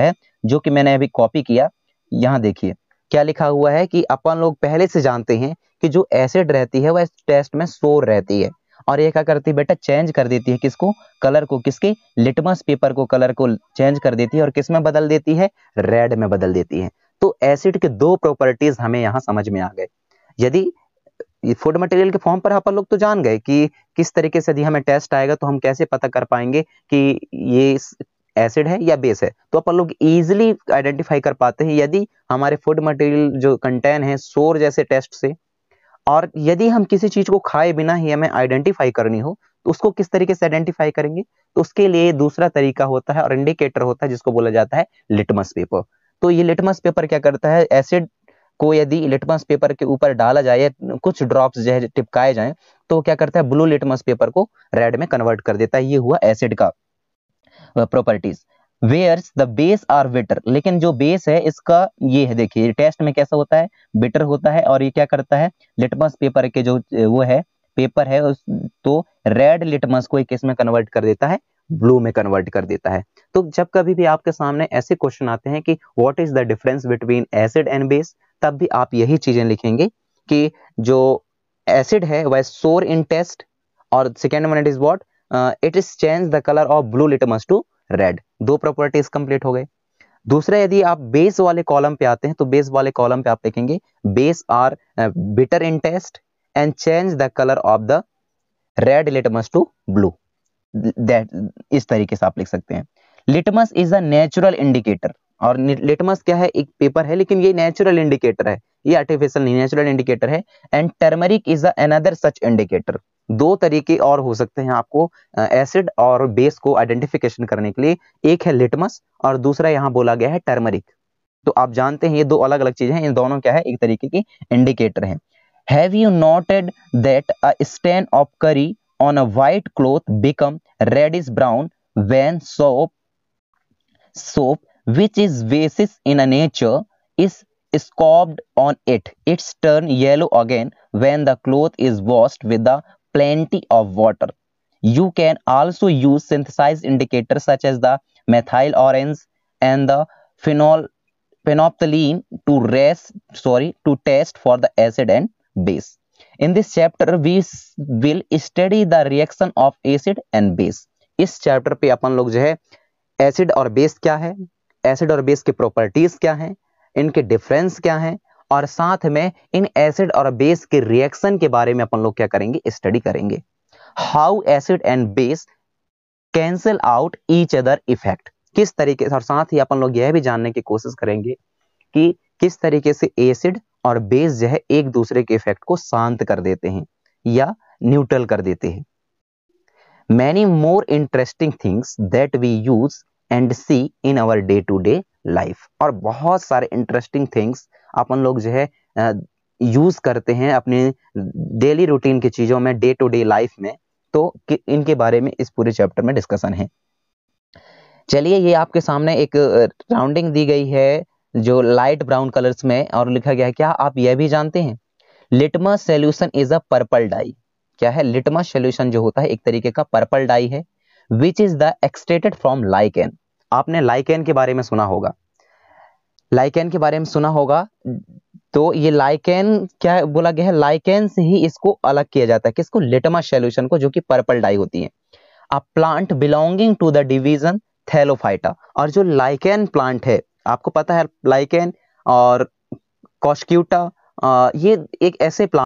है जो कि मैंने अभी कॉपी किया यहाँ देखिए क्या लिखा हुआ है कि अपन लोग पहले से जानते हैं कि जो एसिड रहती है वह टेस्ट में सोर रहती है और ये क्या करती है बेटा चेंज कर देती है किसको कलर को किसके लिटमस पेपर को कलर को चेंज कर देती है और किस में बदल देती है रेड में बदल देती है तो एसिड के दो प्रॉपर्टीज हमें यहाँ समझ में आ गए यदि फूड मटेरियल के फॉर्म पर अपन लोग तो जान गए कि किस तरीके से यदि हमें टेस्ट आएगा तो हम कैसे पता कर पाएंगे कि ये एसिड है या बेस है तो अपन लोग इजिली आइडेंटिफाई कर पाते हैं यदि हमारे फूड मटेरियल जो कंटेन है सोर जैसे टेस्ट से और यदि हम किसी चीज को खाए बिना ही हमें आइडेंटिफाई करनी हो तो उसको किस तरीके से आइडेंटिफाई करेंगे तो उसके लिए दूसरा तरीका होता है और इंडिकेटर होता है जिसको बोला जाता है लिटमस पेपर तो ये लिटमस पेपर क्या करता है एसिड को यदि लिटमस पेपर के ऊपर डाला जाए कुछ ड्रॉप्स जो है टिपकाए जाए तो क्या करता है ब्लू लिटमस पेपर को रेड में कन्वर्ट कर देता है ये हुआ एसिड का properties whereas the base are bitter लेकिन जो बेस है इसका ये है देखिए टेस्ट में कैसा होता है बेटर होता है और ये क्या करता है लिटमस पेपर के जो वो है पेपर है उस तो रेड लिटमस को किस में कन्वर्ट कर देता है ब्लू में कन्वर्ट कर देता है तो जब कभी भी आपके सामने ऐसे क्वेश्चन आते हैं कि what is the difference between acid and base तब भी आप यही चीजें लिखेंगे कि जो एसिड है वह सोर इन टेस्ट और second one it is what it is change the colour of blue litmus to red दो प्रॉपर्टीज कंप्लीट हो गए दूसरा यदि आप बेस वाले कॉलम पे आते हैं तो बेस वाले कॉलम पे आप देखेंगे base are bitter in taste and change the colour of the red litmus to blue that इस तरीके से आप लिख सकते हैं litmus is a natural indicator और लिटमस क्या है एक पेपर है लेकिन ये नेचुरल इंडिकेटर है ये आर्टिफिशियल नहीं नेचुरल इंडिकेटर है and turmeric is another such indicator दो तरीके और हो सकते हैं आपको एसिड और बेस को आइडेंटिफिकेशन करने के लिए एक है लिटमस और दूसरा यहाँ बोला गया है टर्मरिक तो आप जानते हैं ये दो अलग अलग चीजें हैं इन दोनों क्या है एक तरीके की इंडिकेटर है have you noted that a stain of curry on a white cloth become red is brown when soap soap which is basis in a nature is scooped on it its turn yellow again when the cloth is washed with the plenty of water. You can also use synthesized indicators such as the methyl orange and the phenol phenolphthalein to rest sorry to test for the acid and base. In this chapter we will study the reaction of acid and base. इस chapter पे अपन लोग जो है acid और base क्या है acid और बेस की प्रॉपर्टीज क्या हैं इनके डिफरेंस क्या हैं और साथ में इन एसिड और बेस के रिएक्शन के बारे में अपन लोग क्या करेंगे स्टडी करेंगे how acid and base cancel out each other effect किस तरीके से और साथ ही अपन लोग यह भी जानने की कोशिश करेंगे कि किस तरीके से एसिड और बेस जो है एक दूसरे के इफेक्ट को शांत कर देते हैं या न्यूट्रल कर देते हैं many more interesting things that we use and see in our day to day life और बहुत सारे इंटरेस्टिंग थिंग्स अपन लोग जो है यूज़ करते हैं अपने डेली रूटीन की चीज़ों में डे टू डे लाइफ में तो इनके बारे में इस पूरे चैप्टर में डिस्कशन है चलिए ये आपके सामने एक राउंडिंग दी गई है जो लाइट ब्राउन कलर्स में और लिखा गया है क्या आप यह भी जानते हैं litmus solution is a purple dye क्या है लिटमस सोल्यूशन जो होता है एक तरीके का पर्पल डाई है which is the extracted from lichen आपने लाइकेन के बारे में सुना होगा लाइकेन के बारे में सुना होगा तो ये लाइकेन क्या बोला गया है लाइकेन से ही इसको अलग किया जाता है किसको लेटमा सोल्यूशन को जो कि पर्पल डाई होती है a plant belonging to the division thallophyta और जो लाइकेन प्लांट है आपको पता है लाइकेन और कॉस्क्यूटा ये एक ऐसे प्लांट